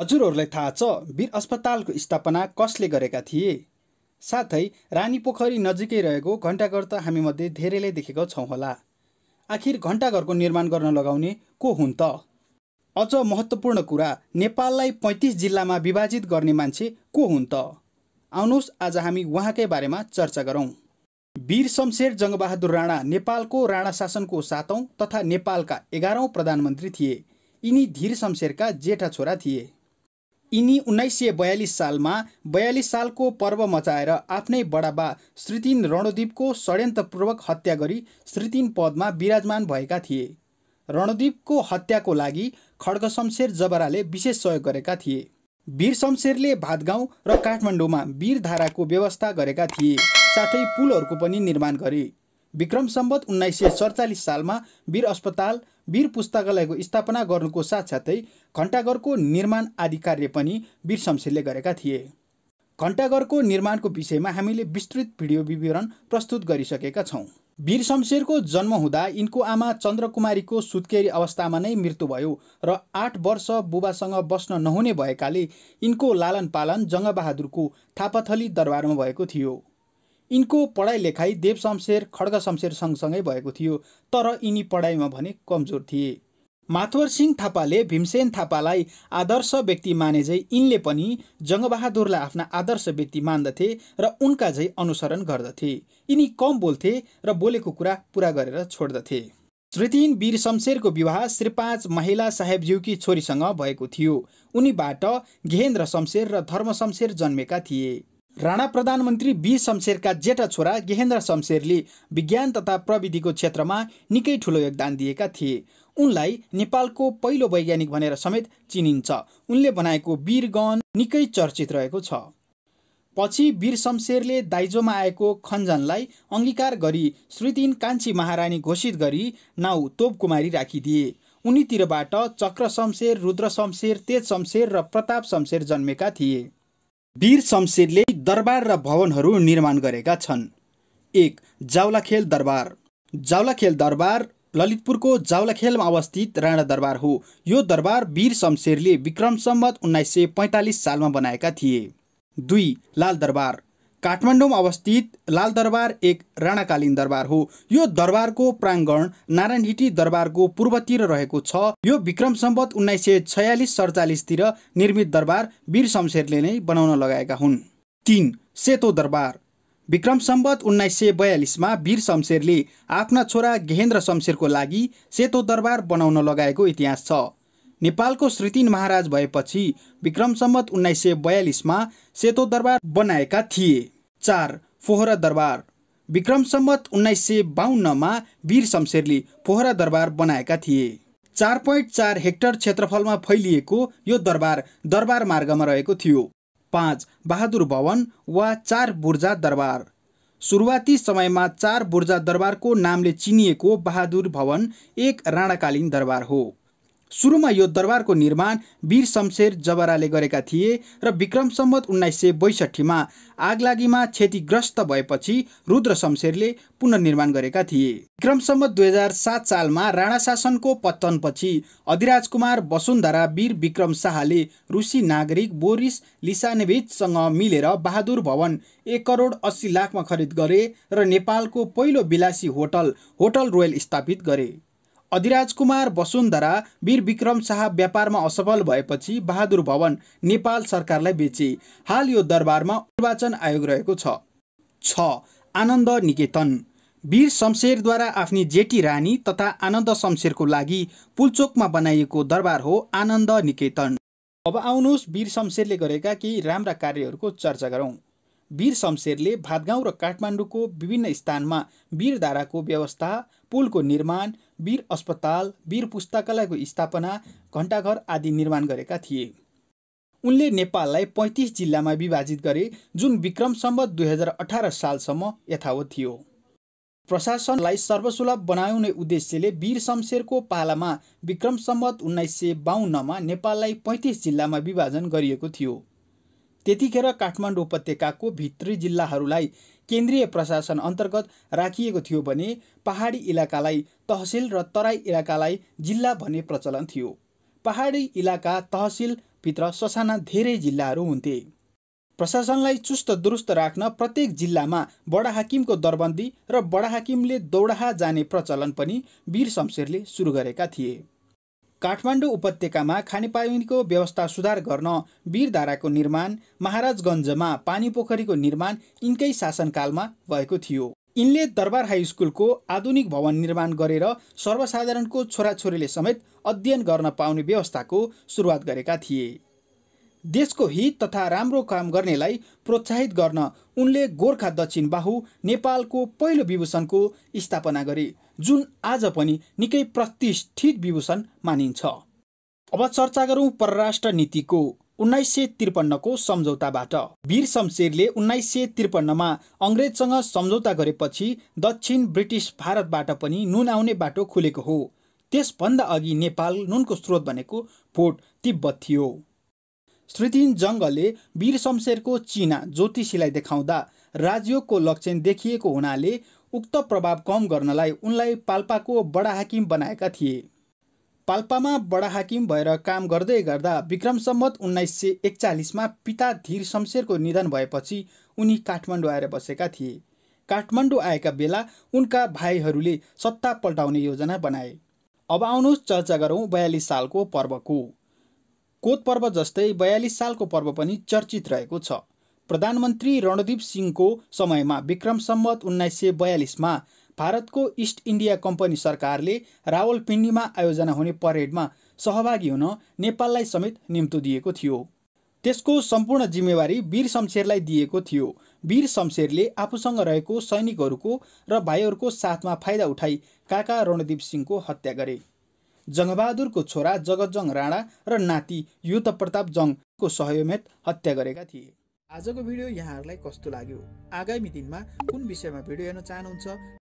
हजुरहरूलाई थाहा छ वीर अस्पतालको स्थापना कसले गरेका थिए साथै रानी पोखरी नजिकै रहेको घन्टाघर त हामीमध्ये धेरैले देखेको छौँ होला आखिर घन्टाघरको निर्माण गर्न लगाउने को हुन् त अझ महत्त्वपूर्ण कुरा नेपाललाई पैँतिस जिल्लामा विभाजित गर्ने मान्छे को हुन् त आउनुहोस् आज हामी उहाँकै बारेमा चर्चा गरौँ वीर शमशेर जङ्गबहादुर राणा नेपालको राणा शासनको सातौँ तथा नेपालका एघारौँ प्रधानमन्त्री थिए यिनी धीर शमशेरका जेठा छोरा थिए यिनी उन्नाइस सय बयालिस सालमा बयालिस सालको पर्व मचाएर आफ्नै बडाबा श्रीतिन रणदीपको षड्यन्त्रपूर्वक हत्या गरी श्रीतिन पदमा विराजमान भएका थिए रणदीपको हत्याको लागि खड्गशमशेर जबराले विशेष सहयोग गरेका थिए वीर शमशेरले भातगाउँ र काठमाडौँमा वीरधाराको व्यवस्था गरेका थिए साथै पुलहरूको पनि निर्माण गरे विक्रम सम्बत उन्नाइस सय सडचालिस सालमा वीर अस्पताल वीर पुस्तकालयको स्थापना गर्नुको साथसाथै घण्टाघरको निर्माण आदि कार्य पनि वीर शमशेरले गरेका थिए घण्टाघरको निर्माणको विषयमा हामीले विस्तृत भिडियो विवरण प्रस्तुत गरिसकेका छौँ वीर शमशेरको जन्म हुँदा यिनको आमा चन्द्रकुमारीको सुत्केरी अवस्थामा नै मृत्यु भयो र आठ वर्ष बुबासँग बस्न नहुने भएकाले यिनको लालन पालन जङ्गबहादुरको थापाथली दरबारमा भएको थियो यिनको पढाइ लेखाइ देवशमशेर शमशेर खड्ग शमशेर सँगसँगै भएको थियो तर यिनी पढाइमा भने कमजोर थिए माथवर सिंह थापाले भीमसेन थापालाई आदर्श व्यक्ति माने झै यिनले पनि जङ्गबहादुरलाई आफ्ना आदर्श व्यक्ति मान्दथे र उनका झै अनुसरण गर्दथे यिनी कम बोल्थे र बोलेको कुरा पुरा गरेर छोड्दथे श्रुतिन वीर शमशेरको विवाह श्री पाँच महिला साहेबज्यूकी छोरीसँग भएको थियो उनीबाट गेहेन्द्र शमशेर र धर्म शमशेर जन्मेका थिए राणा प्रधानमन्त्री बी शमशेरका जेठा छोरा गेहेन्द्र शमशेरले विज्ञान तथा प्रविधिको क्षेत्रमा निकै ठुलो योगदान दिएका थिए उनलाई नेपालको पहिलो वैज्ञानिक भनेर समेत चिनिन्छ उनले बनाएको वीरगण निकै चर्चित रहेको छ पछि वीर शमशेरले दाइजोमा आएको खन्जनलाई अङ्गीकार गरी श्रुतिन कान्छी महारानी घोषित गरी नाउ तोपकुमारी राखिदिए उनीतिरबाट चक्र शमशेर रुद्र शमशेर तेज शमशेर र प्रताप शमशेर जन्मेका थिए वीर शमशेरले दरबार र भवनहरू निर्माण गरेका छन् एक जावलाखेल दरबार जावलाखेल दरबार ललितपुरको जावलाखेलमा अवस्थित राणा दरबार हो यो दरबार वीर शमशेरले विक्रम सम्मत उन्नाइस सय पैँतालिस सालमा बनाएका थिए दुई लाल दरबार काठमाडौँमा अवस्थित लाल दरबार एक राणाकालीन दरबार हो यो दरबारको प्राङ्गण नारायणहिटी दरबारको पूर्वतिर रहेको छ यो विक्रम सम्बत उन्नाइस सय छयालिस सडचालिसतिर निर्मित दरबार वीर शमशेरले नै बनाउन लगाएका हुन् तिन सेतो दरबार विक्रम सम्बत उन्नाइस सय बयालिसमा वीर शमशेरले आफ्ना छोरा गेहेन्द्र शमशेरको लागि सेतो दरबार बनाउन लगाएको इतिहास छ नेपालको श्रीतिन महाराज भएपछि विक्रम सम्बत उन्नाइस सय बयालिसमा सेतो दरबार बनाएका थिए चार फोहरा दरबार विक्रम सम्बत उन्नाइस सय बाहन्नमा वीर शमशेरले फोहरा दरबार बनाएका थिए चार पोइन्ट चार हेक्टर क्षेत्रफलमा फैलिएको यो दरबार दरबार मार्गमा रहेको थियो पाँच बहादुर भवन वा चार बुर्जा दरबार सुरुवाती समयमा चार बुर्जा दरबारको नामले चिनिएको बहादुर भवन एक राणाकालीन दरबार हो सुरुमा यो दरबारको निर्माण वीर शमशेर जबराले गरेका थिए र विक्रम सम्मत उन्नाइस सय बैसठीमा आगलागीमा क्षतिग्रस्त भएपछि रुद्र शमशेरले पुनर्निर्माण गरेका थिए विक्रम सम्बत दुई हजार सात सालमा राणा शासनको पतनपछि अधिराज कुमार वसुन्धरा वीर विक्रम शाहले रुसी नागरिक बोरिस लिसानेभिचसँग मिलेर बहादुर भवन एक करोड अस्सी लाखमा खरिद गरे र नेपालको पहिलो विलासी होटल होटल रोयल स्थापित गरे अधिराज कुमार वसुन्धरा वीर विक्रम शाह व्यापारमा असफल भएपछि बहादुर भवन नेपाल सरकारलाई बेचे हाल यो दरबारमा निर्वाचन आयोग रहेको छ छ आनन्द निकेतन वीर शमशेरद्वारा आफ्नी जेठी रानी तथा आनन्द शमशेरको लागि पुलचोकमा बनाइएको दरबार हो आनन्द निकेतन अब आउनुहोस् वीर शमशेरले गरेका केही राम्रा कार्यहरूको चर्चा गरौँ वीर शमशेरले भातगाउँ र काठमाडौँको विभिन्न स्थानमा वीरधाराको व्यवस्था पुलको निर्माण वीर अस्पताल वीर पुस्तकालयको स्थापना घण्टाघर आदि निर्माण गरेका थिए उनले नेपाललाई पैँतिस जिल्लामा विभाजित गरे जुन विक्रम सम्बत दुई हजार अठार सालसम्म यथावत थियो प्रशासनलाई सर्वसुलभ बनाउने उद्देश्यले वीर शमशेरको पालामा विक्रम सम्बत उन्नाइस सय बाहन्नमा नेपाललाई पैँतिस जिल्लामा विभाजन गरिएको थियो त्यतिखेर काठमाडौँ उपत्यकाको भित्री जिल्लाहरूलाई केन्द्रीय प्रशासन अन्तर्गत राखिएको थियो भने पहाडी इलाकालाई तहसिल र तराई इलाकालाई जिल्ला भन्ने प्रचलन थियो पहाडी इलाका तहसिलभित्र ससाना धेरै जिल्लाहरू हुन्थे प्रशासनलाई चुस्त दुरुस्त राख्न प्रत्येक जिल्लामा बडाहाकिमको दरबन्दी र बडाहाकिमले दौडाहा जाने प्रचलन पनि वीर शमशेरले सुरु गरेका थिए काठमाडौँ उपत्यकामा खानेपानीको व्यवस्था सुधार गर्न वीरधाराको निर्माण महाराजगञ्जमा पानी पोखरीको निर्माण यिनकै शासनकालमा भएको थियो यिनले दरबार हाई स्कुलको आधुनिक भवन निर्माण गरेर सर्वसाधारणको छोराछोरीले समेत अध्ययन गर्न पाउने व्यवस्थाको सुरुवात गरेका थिए देशको हित तथा राम्रो काम गर्नेलाई प्रोत्साहित गर्न उनले गोर्खा दक्षिण बाहु नेपालको पहिलो विभूषणको स्थापना गरे जुन आज पनि निकै प्रतिष्ठित विभूषण मानिन्छ अब चर्चा गरौँ परराष्ट्र नीतिको उन्नाइस सय त्रिपन्नको सम्झौताबाट वीर शमशेरले उन्नाइस सय त्रिपन्नमा अङ्ग्रेजसँग सम्झौता गरेपछि दक्षिण ब्रिटिस भारतबाट पनि नुन आउने बाटो खुलेको हो त्यसभन्दा अघि नेपाल नुनको स्रोत भनेको भोट तिब्बत थियो श्रुतिन जङ्गले वीर शमशेरको चिना ज्योतिषीलाई देखाउँदा राजयोगको लक्षण देखिएको हुनाले उक्त प्रभाव कम गर्नलाई उनलाई पाल्पाको बडा हाकिम बनाएका थिए पाल्पामा बडा हाकिम भएर काम गर्दै गर्दा विक्रम सम्मत उन्नाइस सय एकचालिसमा पिता धीर शमशेरको निधन भएपछि उनी काठमाडौँ आएर बसेका थिए काठमाडौँ आएका बेला उनका भाइहरूले सत्ता पल्टाउने योजना बनाए अब आउनुहोस् चर्चा गरौँ बयालिस सालको पर्वको कोत पर्व जस्तै बयालिस सालको पर्व पनि चर्चित रहेको छ प्रधानमन्त्री रणदीप सिंहको समयमा विक्रम सम्मत उन्नाइस सय बयालिसमा भारतको इस्ट इन्डिया कम्पनी सरकारले रावलपिण्डीमा आयोजना हुने परेडमा सहभागी हुन नेपाललाई समेत निम्तो दिएको थियो त्यसको सम्पूर्ण जिम्मेवारी वीर शमशेरलाई दिएको थियो वीर शमशेरले आफूसँग रहेको सैनिकहरूको र भाइहरूको साथमा फाइदा उठाई काका रणदीप सिंहको हत्या गरे जङ्गबहादुरको छोरा जगतजङ राणा र नाति युद्ध प्रताप जङको सहयोगमेत हत्या गरेका थिए आजको भिडियो यहाँहरूलाई कस्तो लाग्यो आगामी दिनमा कुन विषयमा भिडियो हेर्न चाहनुहुन्छ